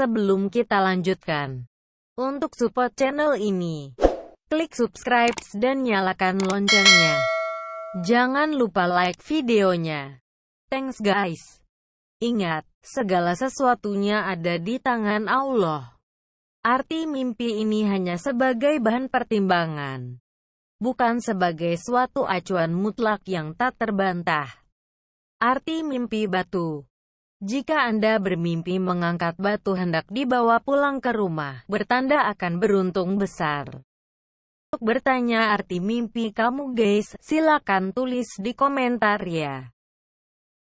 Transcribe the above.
Sebelum kita lanjutkan, untuk support channel ini, klik subscribe dan nyalakan loncengnya. Jangan lupa like videonya. Thanks guys. Ingat, segala sesuatunya ada di tangan Allah. Arti mimpi ini hanya sebagai bahan pertimbangan, bukan sebagai suatu acuan mutlak yang tak terbantah. Arti mimpi batu jika Anda bermimpi mengangkat batu hendak dibawa pulang ke rumah, bertanda akan beruntung besar. Untuk bertanya arti mimpi kamu guys, silakan tulis di komentar ya.